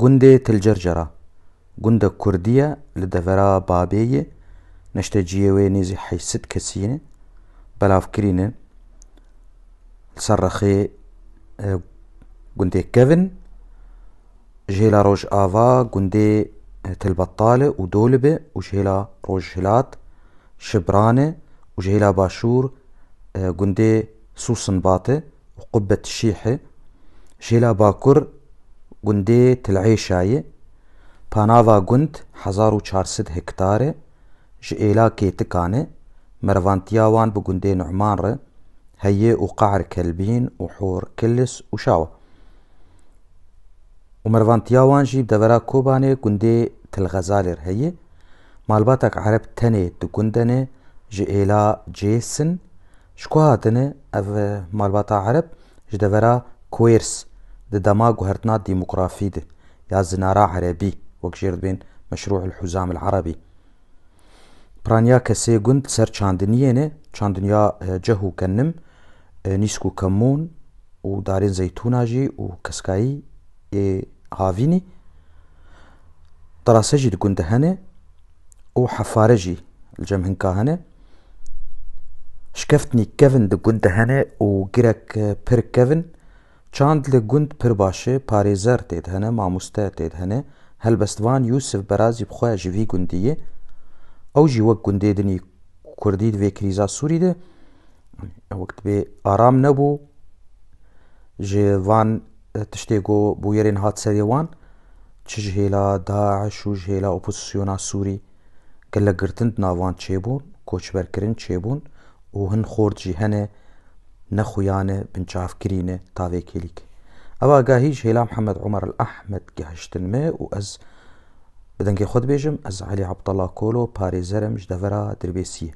گنده تلجرجرا گنده کردیا لدورا بابیه نشته نيزي حي ست کسینه بلاف کرینه لصرخي گنده کوین جهلا روش آوا گنده تلبطاله و دولبه و جهلا روش هلات شبرانه و جهلا باشور گنده سوسن باته و قبه تشیحه جهلا باکر گوندê Tilêşayê panava gund hezar û çarsid hektare ji êlakê Tikanê mervantiya wan bi gundê Numan re heye û Qahr Kelbîn û Hor Kilis û Şawa. û mervantiya wan jî bi devera Kobanê gundê Tilxezalê re heye malbatek Ereb tenê di gundenê ji êla Cêsin ji ku hatine ev malbata Ereb ji devera Koers ددما جوهرتنا ديمقرافيدة يا زنارا عربي وكشير بين مشروع الحزام العربي برانيا كسي جند سر چاندنيينه چاندنيا اه، جهو كنم اه، نيسكو كمون زيتوناجي و جي اي اه، هافيني طراسجي دقند هنا وحفارجي الجمهنكا هنا شكفتني كيفن دقند و جيرك بير كيفن Çand li gund Pirbaşê parêzer têdihene mamoste têdihene helbestvan Yûsef Berazî bi ji vî gundiyê ew jî wek gundêdinî Kurdî di vê krîza Sûrî de wek dibê aram nebû ji van tiştê got bûyerên hat serê wan çi ji hêla Daeş û ji hêla opozîsyona Sûrî gelegirtin di nav wan çêbûn koçberkirin çêbûn û hin xort jî hene نەخویانە بنچافکرینە تاوێکێلیک ئەوە گاهیش هیلا محمد عمر گهشتن گەهشتنمێ و از بدەنگی خود بێژم از علی عبدالله کولو پاریزرم دەڤرا دربیسیه